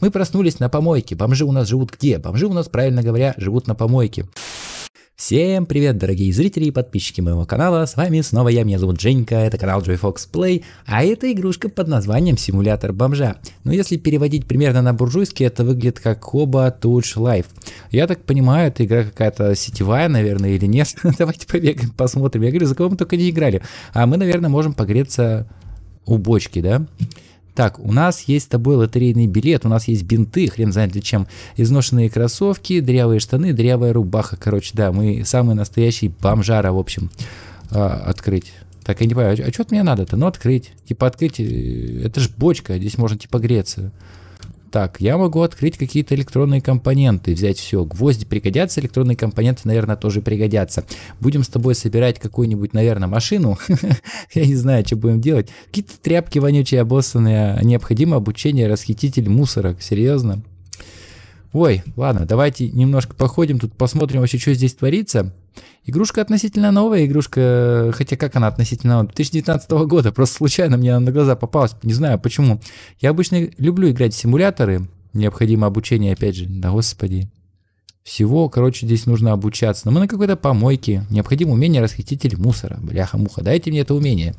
Мы проснулись на помойке. Бомжи у нас живут где? Бомжи у нас, правильно говоря, живут на помойке. Всем привет, дорогие зрители и подписчики моего канала, с вами снова я, меня зовут Женька, это канал JFox Play, а это игрушка под названием Симулятор Бомжа. Но ну, если переводить примерно на буржуйский, это выглядит как Хоба Touch Life. Я так понимаю, эта игра какая-то сетевая, наверное, или нет? Давайте побегаем, посмотрим. Я говорю, за кого мы только не играли. А мы, наверное, можем погреться у бочки, да? Так, у нас есть с тобой лотерейный билет, у нас есть бинты, хрен знает для чем, изношенные кроссовки, дырявые штаны, дрявая рубаха. Короче, да, мы самые настоящие бомжара, в общем, а, открыть. Так, я не понимаю, а что от меня надо-то? Ну, открыть. Типа, открыть, э, это же бочка, здесь можно, типа, греться. Так, я могу открыть какие-то электронные компоненты, взять все. Гвозди пригодятся, электронные компоненты, наверное, тоже пригодятся. Будем с тобой собирать какую-нибудь, наверное, машину. Я не знаю, что будем делать. Какие-то тряпки вонючие, обоссанные. Необходимо обучение расхититель мусора. Серьезно? Ой, ладно, давайте немножко походим тут, посмотрим вообще, что здесь творится. Игрушка относительно новая, игрушка, хотя как она относительно новая, 2019 года, просто случайно мне она на глаза попалась, не знаю почему. Я обычно люблю играть в симуляторы, необходимо обучение, опять же, да господи, всего, короче, здесь нужно обучаться. Но мы на какой-то помойке. Необходимо умение расхититель мусора. Бляха-муха, дайте мне это умение.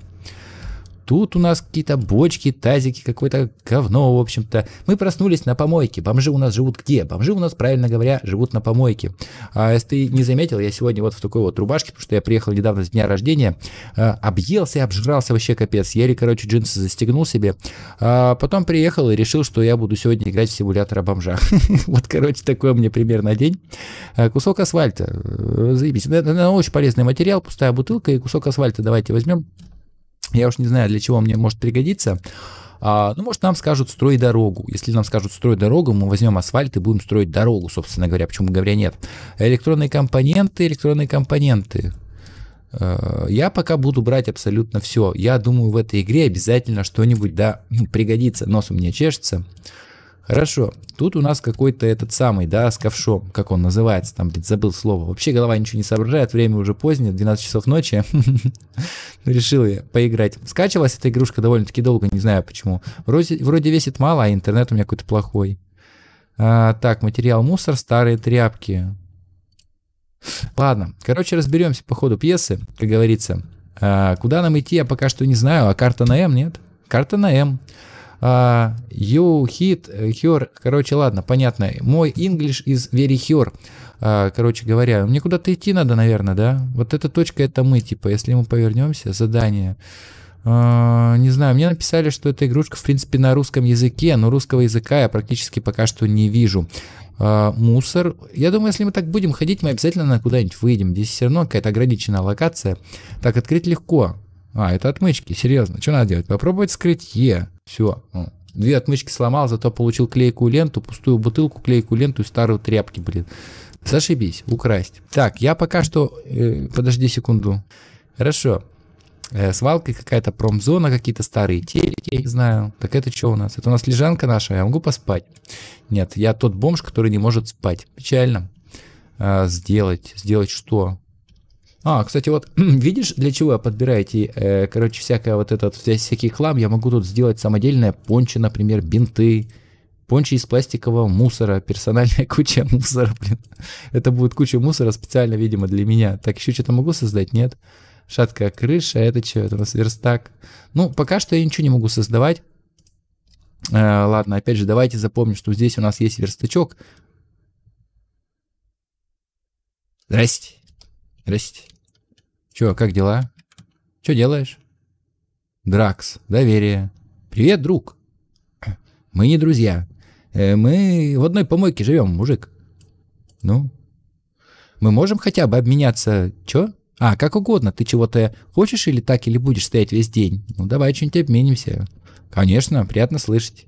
Тут у нас какие-то бочки, тазики, какое-то говно, в общем-то. Мы проснулись на помойке. Бомжи у нас живут где? Бомжи у нас, правильно говоря, живут на помойке. А, если ты не заметил, я сегодня вот в такой вот рубашке, потому что я приехал недавно с дня рождения, а, объелся и обжрался вообще капец. Еле, короче, джинсы застегнул себе. А, потом приехал и решил, что я буду сегодня играть в симулятора бомжа. Вот, короче, такой мне примерно день. А, кусок асфальта. Э, заебись. Это очень полезный материал, пустая бутылка и кусок асфальта давайте возьмем я уж не знаю, для чего мне может пригодиться. А, ну, может, нам скажут строй дорогу. Если нам скажут строй дорогу, мы возьмем асфальт и будем строить дорогу, собственно говоря, почему говоря нет. Электронные компоненты, электронные компоненты. Э, я пока буду брать абсолютно все. Я думаю, в этой игре обязательно что-нибудь, да, пригодится. Нос у меня чешется. Хорошо, тут у нас какой-то этот самый, да, с ковшом, как он называется, там, блядь, забыл слово. Вообще голова ничего не соображает, время уже позднее, 12 часов ночи. Ну, решил я поиграть. Скачивалась эта игрушка довольно-таки долго, не знаю почему. Вроде, вроде весит мало, а интернет у меня какой-то плохой. А, так, материал мусор, старые тряпки. Ладно, короче, разберемся по ходу пьесы, как говорится. А, куда нам идти, я пока что не знаю, а карта на М нет? Карта на М. Uh, you hit э, her. Короче, ладно, понятно. Мой English is very her. Uh, короче говоря, мне куда-то идти надо, наверное, да? Вот эта точка, это мы, типа, если мы повернемся, задание. А, не знаю, мне написали, что эта игрушка, в принципе, на русском языке, но русского языка я практически пока что не вижу. мусор. Я думаю, если мы так будем ходить, мы обязательно на куда-нибудь выйдем. Здесь все равно какая-то ограниченная локация. Так, открыть легко. А, это отмычки, серьезно. Что надо делать? Попробовать скрыть Е. Все. Ну. Две отмычки сломал, зато получил клейкую ленту, пустую бутылку, клейкую ленту и старую тряпки, блин. Зашибись, украсть. Так, я пока что... Э, подожди секунду. Хорошо. Э, свалка какая-то промзона, какие-то старые телеки, я не знаю. Так это что у нас? Это у нас лежанка наша, я могу поспать? Нет, я тот бомж, который не может спать. Печально. Э, сделать, сделать что? А, кстати, вот видишь, для чего я подбираете, э, короче, всякое вот этот, всякий хлам, я могу тут сделать самодельное пончи, например, бинты, пончи из пластикового мусора, персональная куча мусора, блин. Это будет куча мусора специально, видимо, для меня. Так, еще что-то могу создать, нет? Шаткая крыша, это что, это у нас верстак. Ну, пока что я ничего не могу создавать. Э, ладно, опять же, давайте запомним, что здесь у нас есть верстачок. Здрасте. Здрасте. Чё, как дела? Чё делаешь? Дракс, доверие. Привет, друг. Мы не друзья. Э, мы в одной помойке живем, мужик. Ну? Мы можем хотя бы обменяться... Чё? А, как угодно. Ты чего-то хочешь или так, или будешь стоять весь день? Ну, давай что-нибудь обменимся. Конечно, приятно слышать.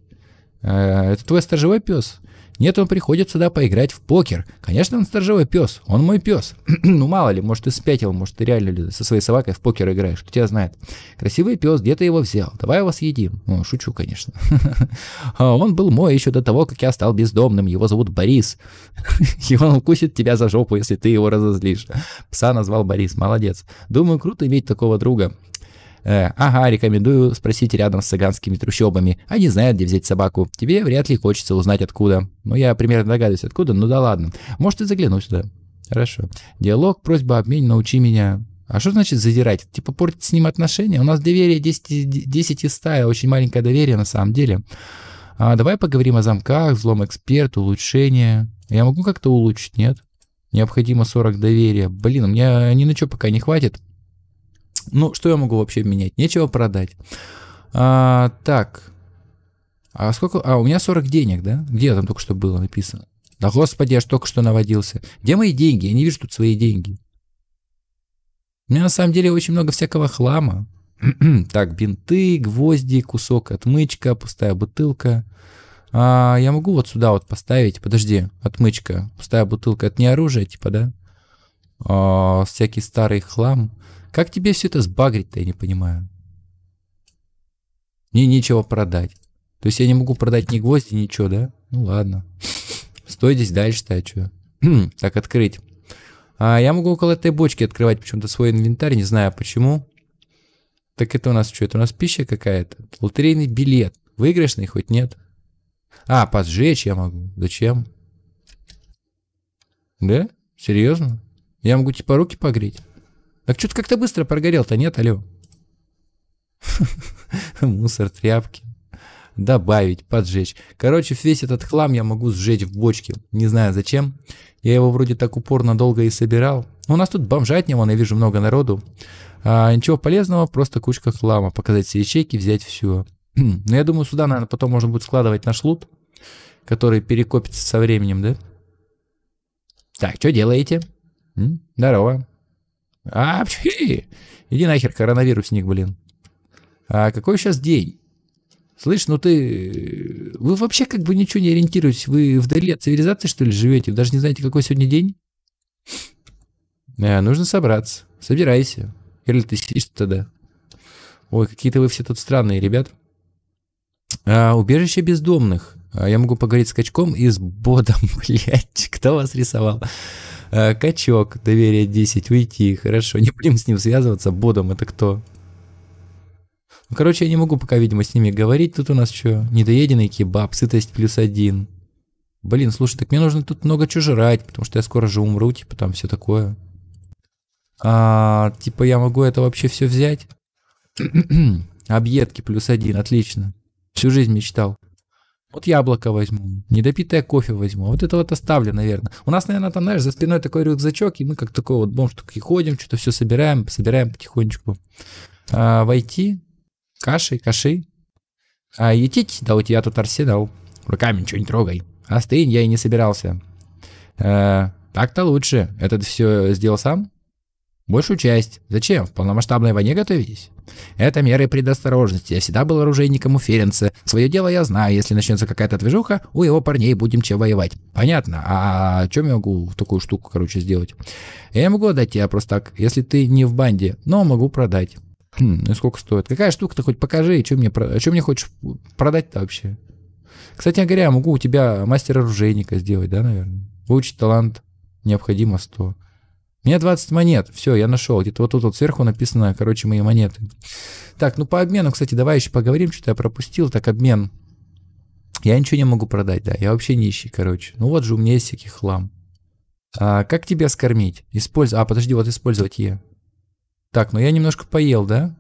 Э, это твой сторожевой пес? Нет, он приходит сюда поиграть в покер. Конечно, он сторожевой пес, он мой пес. ну, мало ли, может, ты спятил, может, ты реально со своей собакой в покер играешь, кто тебя знает. Красивый пес, где ты его взял? Давай его съедим. Ну, шучу, конечно. А он был мой еще до того, как я стал бездомным. Его зовут Борис. И он укусит тебя за жопу, если ты его разозлишь. Пса назвал Борис, молодец. Думаю, круто иметь такого друга. Э, ага, рекомендую спросить рядом с цыганскими трущобами. Они знают, где взять собаку. Тебе вряд ли хочется узнать откуда. Ну, я примерно догадываюсь откуда, ну да ладно. Может, и загляну сюда. Хорошо. Диалог, просьба, обмен, научи меня. А что значит задирать? Типа портить с ним отношения? У нас доверие 10, 10 из 100, очень маленькое доверие на самом деле. А давай поговорим о замках, взлом эксперт, улучшение. Я могу как-то улучшить, нет? Необходимо 40 доверия. Блин, у меня ни на что пока не хватит. Ну, что я могу вообще менять? Нечего продать. А, так. А сколько? А, у меня 40 денег, да? Где там только что было написано? Да господи, я ж только что наводился. Где мои деньги? Я не вижу тут свои деньги. У меня на самом деле очень много всякого хлама. так, бинты, гвозди, кусок отмычка, пустая бутылка. А, я могу вот сюда вот поставить, подожди, отмычка, пустая бутылка, это не оружие, типа, да? А, всякий старый хлам. Как тебе все это сбагрить-то, я не понимаю. Мне нечего продать. То есть я не могу продать ни гвозди, ничего, да? Ну ладно. Стой здесь дальше-то, а что? так, открыть. А я могу около этой бочки открывать почему-то свой инвентарь, не знаю почему. Так это у нас что? Это у нас пища какая-то? Лотерейный билет. Выигрышный хоть нет? А, поджечь я могу. Зачем? Да? Серьезно? Я могу типа руки погреть? Так что-то как-то быстро прогорел-то, нет, алло? Мусор, тряпки. Добавить, поджечь. Короче, весь этот хлам я могу сжечь в бочке. Не знаю зачем. Я его вроде так упорно долго и собирал. У нас тут бомжатня, вон я вижу много народу. А, ничего полезного, просто кучка хлама. Показать все ячейки, взять все. Но я думаю, сюда, наверное, потом можно будет складывать наш лут, который перекопится со временем, да? Так, что делаете? М? Здорово. А Апчхи! Иди нахер, коронавирусник, блин. А какой сейчас день? Слышь, ну ты... Вы вообще как бы ничего не ориентируетесь. Вы вдали от цивилизации, что ли, живете? Вы даже не знаете, какой сегодня день? А, нужно собраться. Собирайся. Или ты сидишь тогда? Ой, какие-то вы все тут странные, ребят. А, убежище бездомных. А, я могу поговорить с качком и с бодом, блять, кто вас рисовал? А, качок, доверие 10, уйти, хорошо, не будем с ним связываться, бодом это кто? Ну, короче, я не могу пока, видимо, с ними говорить, тут у нас что, недоеденный кебаб, сытость плюс один. Блин, слушай, так мне нужно тут много чего жрать, потому что я скоро же умру, типа там все такое. А, типа я могу это вообще все взять? Объедки плюс один, отлично. Всю жизнь мечтал. Вот яблоко возьму, недопитое кофе возьму, а вот это вот оставлю, наверное. У нас, наверное, там, знаешь, за спиной такой рюкзачок, и мы как такой вот бомж такие ходим, что-то все собираем, собираем потихонечку. А, войти, каши, каши. А етить, да у тебя тут арсенал. Руками ничего не трогай. Остынь, я и не собирался. А, так-то лучше. Этот все сделал сам? Большую часть. Зачем? В полномасштабной войне готовитесь? Это меры предосторожности. Я всегда был оружейником у Ференца. Свое дело я знаю. Если начнется какая-то движуха, у его парней будем чем воевать. Понятно. А, а чем я могу такую штуку, короче, сделать? Я могу отдать тебя просто так, если ты не в банде, но могу продать. Хм, ну и сколько стоит? Какая штука-то хоть покажи, что мне, что мне хочешь продать-то вообще? Кстати говоря, могу у тебя мастер оружейника сделать, да, наверное? Выучить талант необходимо 100 меня 20 монет. Все, я нашел. Где-то вот тут вот сверху написано, короче, мои монеты. Так, ну по обмену, кстати, давай еще поговорим, что-то я пропустил. Так, обмен. Я ничего не могу продать, да. Я вообще нищий, короче. Ну вот же у меня есть всякий хлам. А, как тебя скормить? Использ... А, подожди, вот использовать Е. Так, ну я немножко поел, да?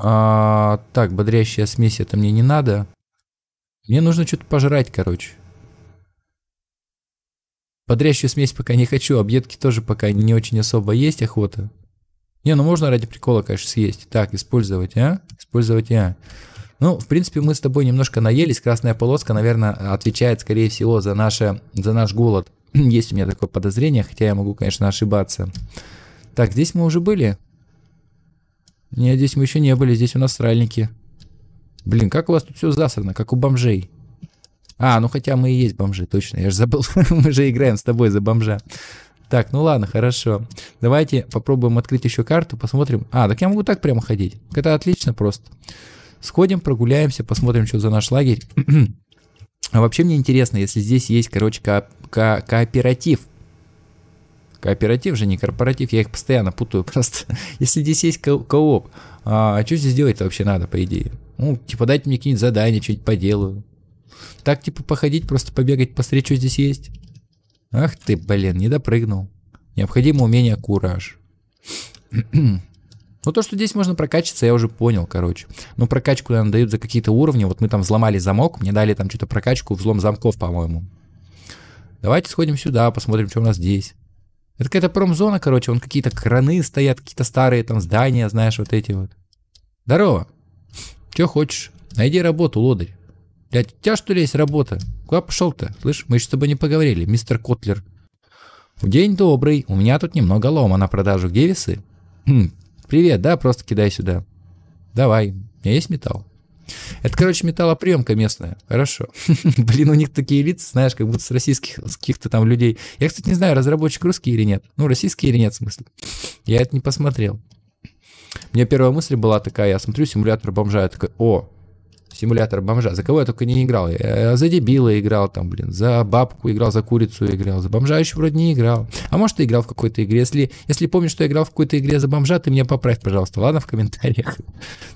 А, так, бодрящая смесь это мне не надо. Мне нужно что-то пожрать, короче. Подрящую смесь пока не хочу, объедки тоже пока не очень особо есть охота. Не, ну можно ради прикола, конечно, съесть. Так, использовать, а? Использовать, а? Ну, в принципе, мы с тобой немножко наелись. Красная полоска, наверное, отвечает, скорее всего, за, наше, за наш голод. Есть у меня такое подозрение, хотя я могу, конечно, ошибаться. Так, здесь мы уже были? Нет, здесь мы еще не были, здесь у нас стральники. Блин, как у вас тут все засрано, как у бомжей. А, ну хотя мы и есть бомжи, точно, я же забыл, мы же играем с тобой за бомжа. Так, ну ладно, хорошо. Давайте попробуем открыть еще карту, посмотрим. А, так я могу так прямо ходить. Это отлично просто. Сходим, прогуляемся, посмотрим, что за наш лагерь. а вообще мне интересно, если здесь есть, короче, ко ко кооператив. Кооператив же не корпоратив, я их постоянно путаю просто. если здесь есть ко кооп, а, а что здесь делать-то вообще надо, по идее? Ну, типа дайте мне какие-нибудь задания, что-нибудь поделаю. Так, типа, походить, просто побегать, посмотреть, что здесь есть. Ах ты, блин, не допрыгнул. Необходимо умение кураж. Ну, то, что здесь можно прокачаться, я уже понял, короче. Ну, прокачку, наверное, дают за какие-то уровни. Вот мы там взломали замок, мне дали там что-то прокачку, взлом замков, по-моему. Давайте сходим сюда, посмотрим, что у нас здесь. Это какая-то промзона, короче, вон какие-то краны стоят, какие-то старые там здания, знаешь, вот эти вот. Здорово. Че хочешь? Найди работу, лодырь. Для тебя что ли есть работа? Куда пошел-то? Слышь, мы еще с тобой не поговорили, мистер Котлер. День добрый, у меня тут немного лома на продажу. Где весы? Хм, привет, да, просто кидай сюда. Давай, у меня есть металл? Это, короче, металлоприемка местная. Хорошо. Блин, у них такие лица, знаешь, как будто с российских с каких-то там людей. Я, кстати, не знаю, разработчик русский или нет. Ну, российский или нет, в смысле. Я это не посмотрел. У меня первая мысль была такая, я смотрю симулятор бомжа, я такой, о, симулятор бомжа. За кого я только не играл. Я за дебила играл там, блин, за бабку играл, за курицу играл, за бомжа еще вроде не играл. А может, ты играл в какой-то игре. Если, если помнишь, что я играл в какой-то игре за бомжа, ты меня поправь, пожалуйста, ладно, в комментариях.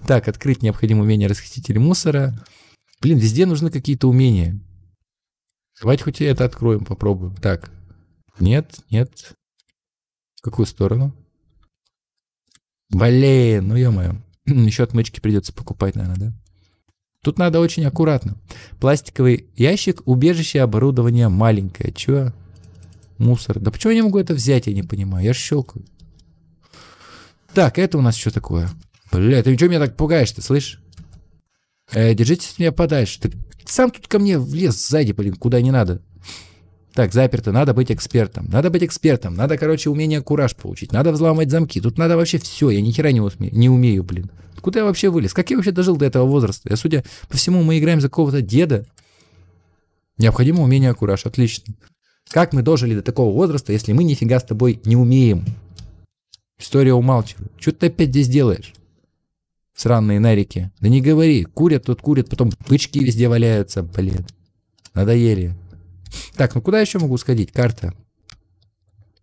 Так, открыть необходимое умение расхититель мусора. Блин, везде нужны какие-то умения. Давайте хоть это откроем, попробуем. Так. Нет, нет. В какую сторону? Блин, ну ё-моё. Еще отмычки придется покупать, наверное, да? Тут надо очень аккуратно. Пластиковый ящик, убежище, оборудование маленькое. Чё? Мусор. Да почему я не могу это взять, я не понимаю. Я ж щелкаю. Так, это у нас что такое? Бля, ты чего меня так пугаешь-то, слышь? Э, держитесь от меня подальше. Ты сам тут ко мне в лес сзади, блин, куда не надо. Так, заперто, надо быть экспертом. Надо быть экспертом. Надо, короче, умение кураж получить. Надо взламывать замки. Тут надо вообще все. Я ни хера не, усме... не умею, блин. Куда я вообще вылез? Как я вообще дожил до этого возраста? Я, судя по всему, мы играем за какого-то деда. Необходимо умение кураж. Отлично. Как мы дожили до такого возраста, если мы нифига с тобой не умеем? История умалчивает. Что ты опять здесь делаешь? Сраные нарики. Да не говори. Курят тут курят, потом пычки везде валяются. Блин. Надоели. Так, ну куда еще могу сходить? Карта.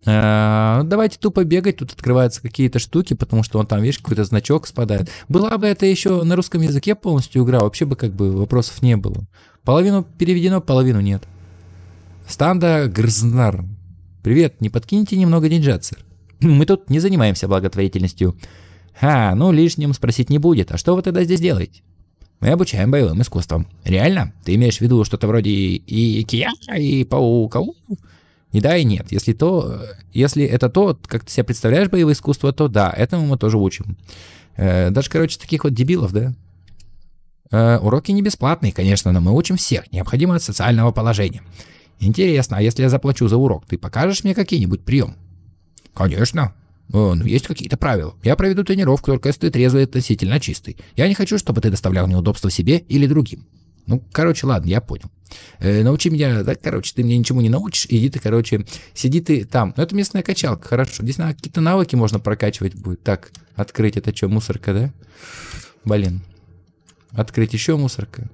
Э, ну, давайте тупо бегать, тут открываются какие-то штуки, потому что он там, видишь, какой-то значок спадает. Была бы это еще на русском языке полностью игра, вообще бы как бы вопросов не было. Половину переведено, половину нет. Станда Грзнар. Привет, не подкиньте немного деньжат, Мы тут не занимаемся благотворительностью. Ха, ну лишним спросить не будет. А что вы тогда здесь делаете? Мы обучаем боевым искусствам. Реально? Ты имеешь в виду что-то вроде и кия, и паука? И да, и нет. Если, то, если это то, как ты себе представляешь боевое искусство, то да, этому мы тоже учим. Э, даже, короче, таких вот дебилов, да? Э, уроки не бесплатные, конечно, но мы учим всех, необходимо от социального положения. Интересно, а если я заплачу за урок, ты покажешь мне какие-нибудь прием? Конечно, ну есть какие-то правила. Я проведу тренировку, только если ты трезвый относительно чистый. Я не хочу, чтобы ты доставлял неудобства себе или другим. Ну, короче, ладно, я понял. Э, научи меня, да, короче, ты мне ничему не научишь, иди ты, короче, сиди ты там. Ну, это местная качалка, хорошо. Здесь надо какие-то навыки можно прокачивать будет. Так, открыть это что, мусорка, да? Блин. Открыть еще мусорка.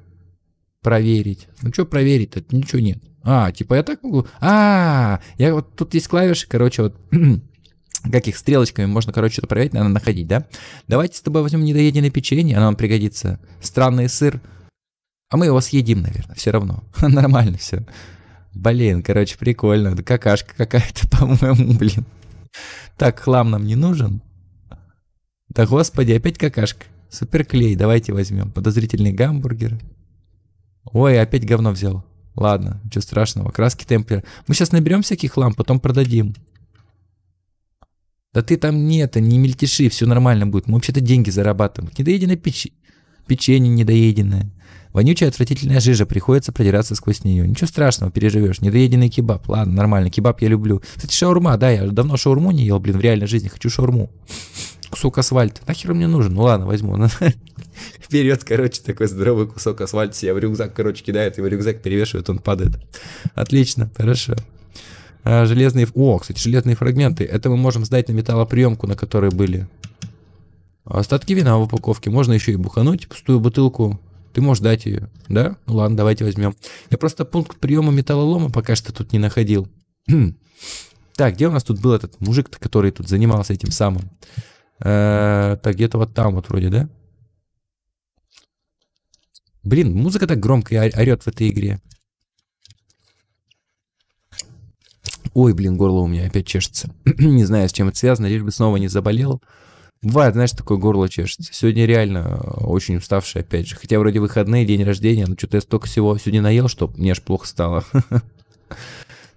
Проверить. Ну, что проверить-то? Ничего нет. А, типа я так могу? А, я вот тут есть клавиши, короче, вот Каких стрелочками можно, короче, что-то проверять, надо находить, да? Давайте с тобой возьмем недоеденное печенье, оно нам пригодится. Странный сыр. А мы его съедим, наверное, все равно. Нормально все. Блин, короче, прикольно. Да какашка какая-то, по-моему, блин. Так, хлам нам не нужен. Да господи, опять какашка. Суперклей, давайте возьмем. Подозрительный гамбургер. Ой, опять говно взял. Ладно, ничего страшного. Краски темпера. Мы сейчас наберем всякий хлам, потом продадим. Да ты там нет, не мельтеши, все нормально будет. Мы вообще-то деньги зарабатываем. Недоеденное печ... печенье недоеденное. Вонючая отвратительная жижа, приходится продираться сквозь нее. Ничего страшного, переживешь. Недоеденный кебаб. Ладно, нормально, кебаб я люблю. Кстати, шаурма, да, я давно шаурму не ел, блин, в реальной жизни. Хочу шаурму. Кусок асфальта. Нахер мне нужен? Ну ладно, возьму. Ну, Вперед, короче, такой здоровый кусок асфальта я в рюкзак, короче, кидает, его рюкзак перевешивает, он падает. Отлично, хорошо. А, железные... О, кстати, железные фрагменты. Это мы можем сдать на металлоприемку, на которой были. Остатки вина в упаковке. Можно еще и бухануть пустую бутылку. Ты можешь дать ее, да? Ну ладно, давайте возьмем. Я просто пункт приема металлолома пока что тут не находил. так, где у нас тут был этот мужик, который тут занимался этим самым? Э -э так, где-то вот там вот вроде, да? Блин, музыка так громко орет в этой игре. Ой, блин, горло у меня опять чешется. не знаю, с чем это связано, лишь бы снова не заболел. Бывает, знаешь, такое горло чешется. Сегодня реально э, очень уставший, опять же. Хотя вроде выходные, день рождения, но ну, что-то я столько всего сегодня наел, что мне аж плохо стало.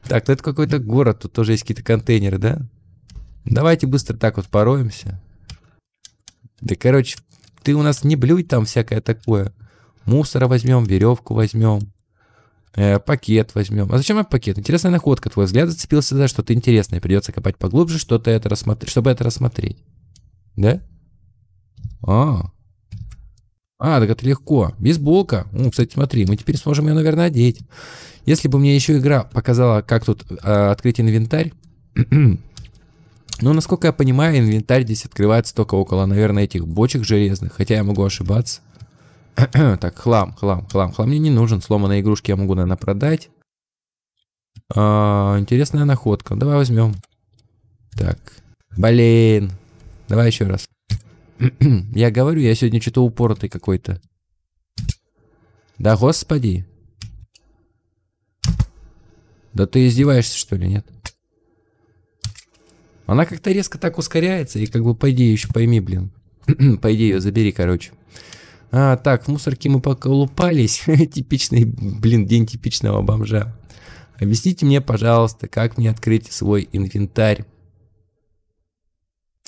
так, ну это какой-то город, тут тоже есть какие-то контейнеры, да? Давайте быстро так вот пороемся. Да, короче, ты у нас не блюй там всякое такое. Мусора возьмем, веревку возьмем. Э, пакет возьмем. А зачем я пакет? Интересная находка, твой взгляд зацепился за что-то интересное. Придется копать поглубже, что-то это рассмотр... чтобы это рассмотреть. Да? А. А, так это легко. Бейсболка. Ну, кстати, смотри, мы теперь сможем ее, наверное, одеть. Если бы мне еще игра показала, как тут э, открыть инвентарь, Но ну, насколько я понимаю, инвентарь здесь открывается только около, наверное, этих бочек железных, хотя я могу ошибаться. так, хлам, хлам, хлам, хлам мне не нужен. Сломанные игрушки я могу, наверное, продать. А, интересная находка. Давай возьмем. Так. Блин. Давай еще раз. я говорю, я сегодня что-то упоротый какой-то. Да господи. Да ты издеваешься, что ли, нет? Она как-то резко так ускоряется, и как бы по идее еще пойми, блин. по идее ее забери, короче. А, так, в мусорке мы поколупались. Типичный, блин, день типичного бомжа. Объясните мне, пожалуйста, как мне открыть свой инвентарь?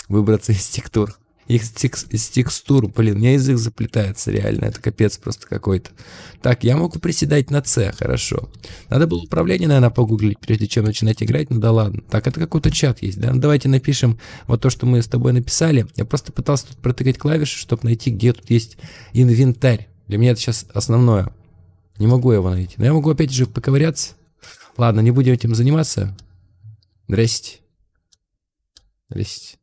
Выбраться из текстур. Их текс, текстур, блин, у меня язык заплетается, реально, это капец просто какой-то. Так, я могу приседать на С, хорошо. Надо было управление, наверное, погуглить, прежде чем начинать играть, ну да ладно. Так, это какой-то чат есть, да? Ну, давайте напишем вот то, что мы с тобой написали. Я просто пытался тут протыкать клавиши, чтобы найти, где тут есть инвентарь. Для меня это сейчас основное. Не могу его найти. Но я могу опять же поковыряться. Ладно, не будем этим заниматься. Здрасте. Здрасте.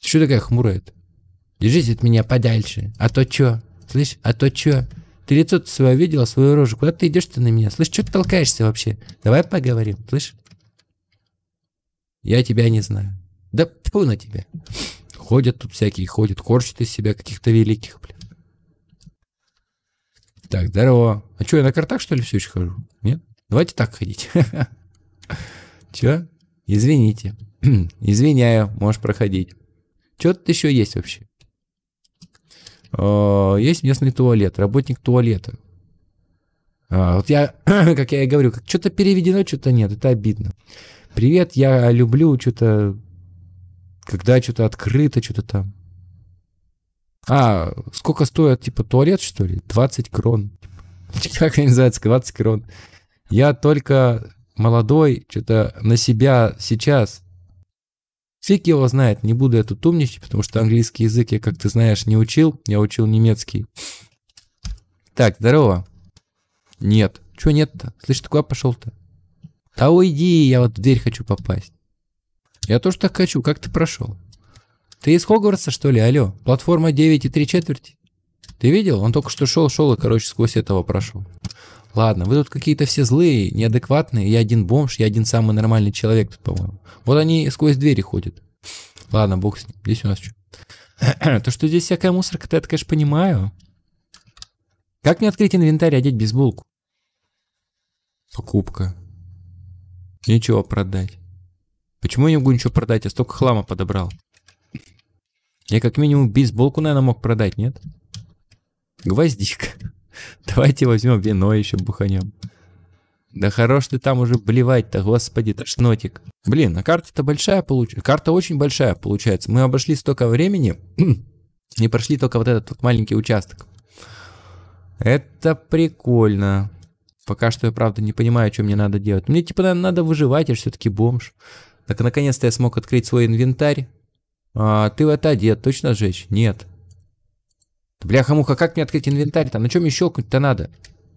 Ты что такая хмурая-то? Держись от меня подальше. А то чё? Слышь, а то чё? Ты лицо-то свое видела, свою рожу. Куда ты идешь ты на меня? Слышь, что ты толкаешься вообще? Давай поговорим, слышь? Я тебя не знаю. Да тьфу на тебя. Ходят тут всякие, ходят, корчат из себя каких-то великих, блин. Так, здорово. А что, я на картах, что ли, все еще хожу? Нет? Давайте так ходить. Че? Извините. Извиняю, можешь проходить. Что тут еще есть вообще? Э, есть местный туалет, работник туалета. А, вот я, как я и говорю, что-то переведено, что-то нет, это обидно. Привет, я люблю что-то, когда что-то открыто, что-то там. А, сколько стоит, типа, туалет, что ли? 20 крон. Как они называется, 20 крон. Я только молодой, что-то на себя сейчас Фиг его знает, не буду я тут умничать, потому что английский язык я, как ты знаешь, не учил, я учил немецкий. Так, здорово. Нет. Чё нет-то? Слышь, ты куда пошел-то? Да уйди, я вот в дверь хочу попасть. Я тоже так хочу, как ты прошел? Ты из Хогвартса, что ли? Алло, платформа 9 и 3 четверти? Ты видел? Он только что шел, шел и, короче, сквозь этого прошел. Ладно, вы тут какие-то все злые, неадекватные, я один бомж, я один самый нормальный человек тут, по-моему. Вот они сквозь двери ходят. Ладно, бог с ним. Здесь у нас что? То, что здесь всякая мусорка, это, конечно, понимаю. Как мне открыть инвентарь и одеть бейсболку? Покупка. Ничего продать. Почему я не могу ничего продать? Я столько хлама подобрал. Я как минимум бейсболку, наверное, мог продать, нет? Гвоздика. Давайте возьмем вино еще буханем. Да хорош ты там уже блевать-то, господи, тошнотик. Блин, а карта-то большая получается. Карта очень большая получается. Мы обошли столько времени и прошли только вот этот вот маленький участок. Это прикольно. Пока что я, правда, не понимаю, что мне надо делать. Мне, типа, надо выживать, я же все-таки бомж. Так, наконец-то я смог открыть свой инвентарь. А, ты в это одет, точно сжечь? Нет. Бляха-муха, как мне открыть инвентарь там? На чем еще щелкнуть-то надо?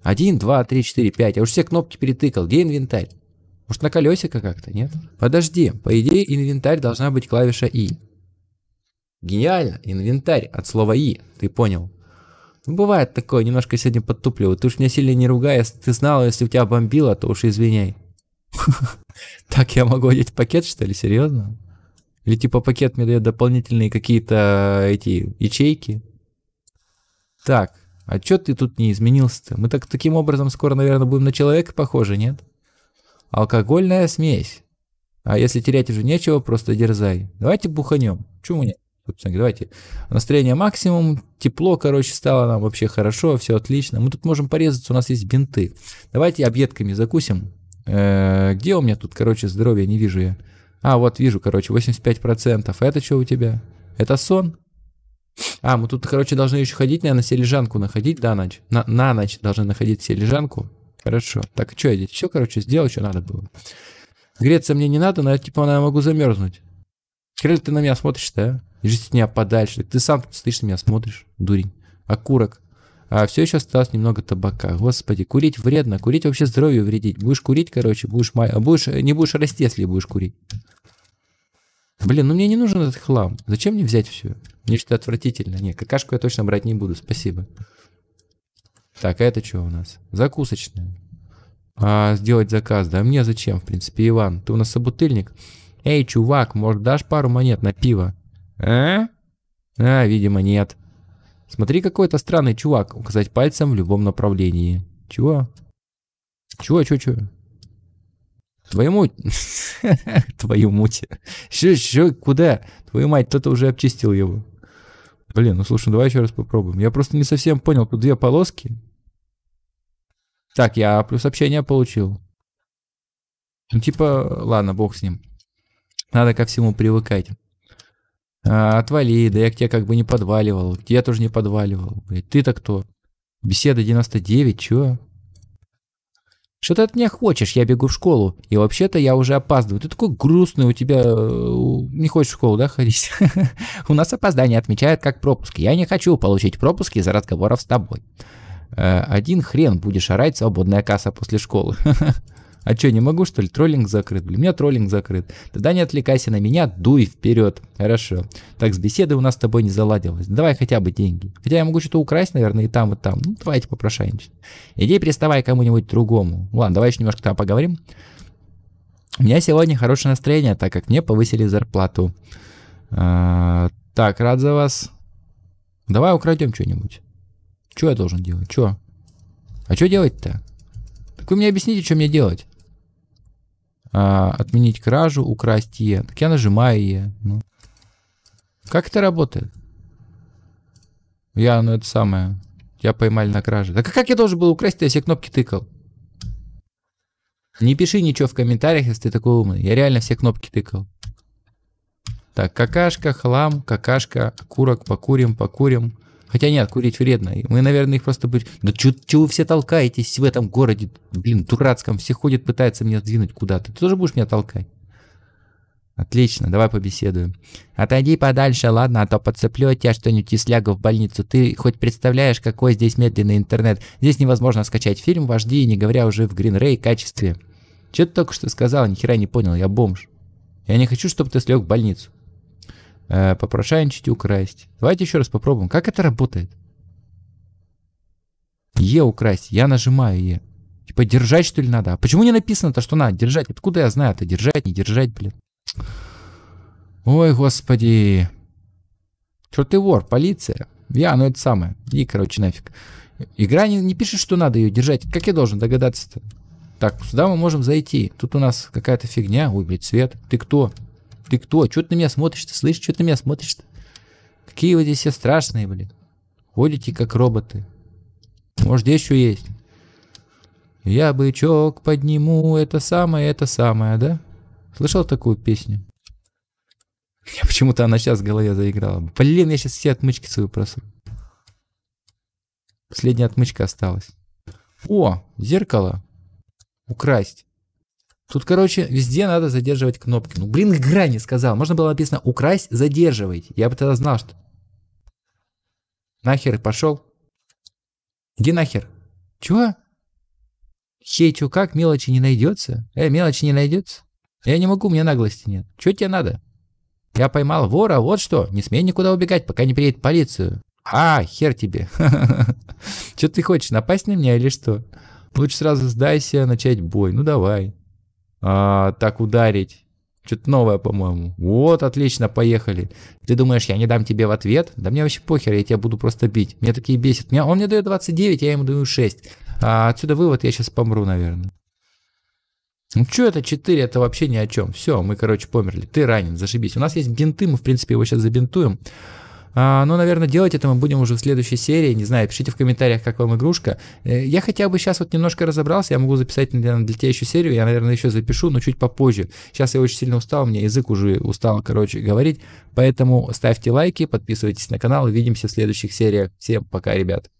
Один, два, три, четыре, пять. Я уж все кнопки перетыкал. Где инвентарь? Может, на колесика как-то, нет? Подожди, по идее, инвентарь должна быть клавиша «И». Гениально, инвентарь от слова «И», ты понял. Ну, бывает такое, немножко сегодня подтупливаю. Ты уж меня сильно не ругай, если ты знал, если у тебя бомбило, то уж извиняй. Так я могу одеть пакет, что ли, серьезно? Или типа пакет мне дает дополнительные какие-то э, эти ячейки? Так, а чё ты тут не изменился-то? Мы так таким образом скоро, наверное, будем на человека похожи, нет? Алкогольная смесь. А если терять уже нечего, просто дерзай. Давайте буханем. Чего мне? Собственно, давайте. Настроение максимум, тепло, короче, стало нам вообще хорошо, все отлично. Мы тут можем порезаться, у нас есть бинты. Давайте объедками закусим. Э -э где у меня тут, короче, здоровья? Не вижу я. А, вот вижу, короче, 85%. А это что у тебя? Это сон? А, мы тут, короче, должны еще ходить, наверное, сележанку находить, да, ночь? На, на ночь должны находить сележанку. Хорошо. Так, что я здесь? Все, короче, сделал, что надо было. Греться мне не надо, но я, типа, наверное, могу замерзнуть. Крыль, ты на меня смотришь да? а? Держись от меня подальше. Ты сам тут стоишь на меня смотришь, дурень. Окурок. А все еще осталось немного табака. Господи, курить вредно. Курить вообще здоровью вредить. Будешь курить, короче, будешь, будешь не будешь расти, если будешь курить. Блин, ну мне не нужен этот хлам. Зачем мне взять все? Нечто отвратительное. Нет, какашку я точно брать не буду, спасибо. Так, а это что у нас? Закусочная. А, сделать заказ, да? Мне зачем, в принципе, Иван? Ты у нас собутыльник? Эй, чувак, может, дашь пару монет на пиво? А? А, видимо, нет. Смотри, какой-то странный чувак. Указать пальцем в любом направлении. Чего? Чего, чего, чего? Твоему... Твою муть. Что, что, куда? Твою мать, кто-то уже обчистил его. Блин, ну слушай, давай еще раз попробуем. Я просто не совсем понял, тут две полоски. Так, я плюс общение получил. Ну типа, ладно, бог с ним. Надо ко всему привыкать. А, отвали, да я к тебе как бы не подваливал. Я тоже не подваливал. Блядь, ты-то кто? Беседа 99, чё? Что ты от меня хочешь? Я бегу в школу. И вообще-то я уже опаздываю. Ты такой грустный, у тебя... Э, не хочешь в школу, да, ходить? У нас опоздание отмечают как пропуски. Я не хочу получить пропуски из-за разговоров с тобой. Э, один хрен будешь орать, свободная касса после школы. А что, не могу, что ли? Троллинг закрыт. Для меня троллинг закрыт. Тогда не отвлекайся на меня, дуй вперед. Хорошо. Так, с беседы у нас с тобой не заладилось. Давай хотя бы деньги. Хотя я могу что-то украсть, наверное, и там, и там. Ну, давайте попрошайничать. Иди приставай кому-нибудь другому. Ладно, давай еще немножко там поговорим. У меня сегодня хорошее настроение, так как мне повысили зарплату. А, так, рад за вас. Давай украдем что-нибудь. Что я должен делать? Что? А что делать-то? Так вы мне объясните, что мне делать а, отменить кражу, украсть Е. Так я нажимаю Е. Ну. Как это работает? Я, ну это самое, я поймали на краже. Так а как я должен был украсть, если я все кнопки тыкал? Не пиши ничего в комментариях, если ты такой умный. Я реально все кнопки тыкал. Так, какашка, хлам, какашка, курок, покурим, покурим. Хотя нет, курить вредно. И мы, наверное, их просто бы... Да чего вы все толкаетесь в этом городе, блин, дурацком? Все ходят, пытаются меня сдвинуть куда-то. Ты тоже будешь меня толкать? Отлично, давай побеседуем. Отойди подальше, ладно, а то подцеплю тебя что-нибудь и слягу в больницу. Ты хоть представляешь, какой здесь медленный интернет? Здесь невозможно скачать фильм, вожди, не говоря уже в гринрей качестве. Че ты только что сказал, ни не понял, я бомж. Я не хочу, чтобы ты слег в больницу э, попрошайничать и украсть. Давайте еще раз попробуем. Как это работает? Е украсть. Я нажимаю Е. Типа держать что ли надо? А почему не написано-то, что надо держать? Откуда я знаю-то? Держать, не держать, блин. Ой, господи. Что ты вор, полиция. Я, ну это самое. И, короче, нафиг. Игра не, не пишет, что надо ее держать. Как я должен догадаться-то? Так, сюда мы можем зайти. Тут у нас какая-то фигня. Ой, блядь, свет. Ты кто? Ты кто? Чего ты на меня смотришь-то? Слышишь, что ты на меня смотришь-то? Какие вы здесь все страшные, блин. Ходите как роботы. Может, здесь еще есть? Я бычок подниму, это самое, это самое, да? Слышал такую песню? Мне почему-то она сейчас в голове заиграла. Блин, я сейчас все отмычки свою просу. Последняя отмычка осталась. О, зеркало. Украсть. Тут, короче, везде надо задерживать кнопки. Ну, блин, игра не сказал. Можно было написано «украсть, задерживайте». Я бы тогда знал, что... Нахер пошел. Где нахер? Чего? Хей, чё, как? Мелочи не найдется? Э, мелочи не найдется? Я не могу, у меня наглости нет. Чё тебе надо? Я поймал вора, вот что. Не смей никуда убегать, пока не приедет полицию. А, хер тебе. Чё ты хочешь, напасть на меня или что? Лучше сразу сдайся, начать бой. Ну давай а, так ударить. Что-то новое, по-моему. Вот, отлично, поехали. Ты думаешь, я не дам тебе в ответ? Да мне вообще похер, я тебя буду просто бить. Меня такие бесит. Меня, он мне дает 29, я ему даю 6. А отсюда вывод, я сейчас помру, наверное. Ну что это 4, это вообще ни о чем. Все, мы, короче, померли. Ты ранен, зашибись. У нас есть бинты, мы, в принципе, его сейчас забинтуем. А, но, наверное, делать это мы будем уже в следующей серии. Не знаю, пишите в комментариях, как вам игрушка. Э, я хотя бы сейчас вот немножко разобрался. Я могу записать, наверное, для тебя еще серию. Я, наверное, еще запишу, но чуть попозже. Сейчас я очень сильно устал, у меня язык уже устал, короче, говорить. Поэтому ставьте лайки, подписывайтесь на канал. Увидимся в следующих сериях. Всем пока, ребят.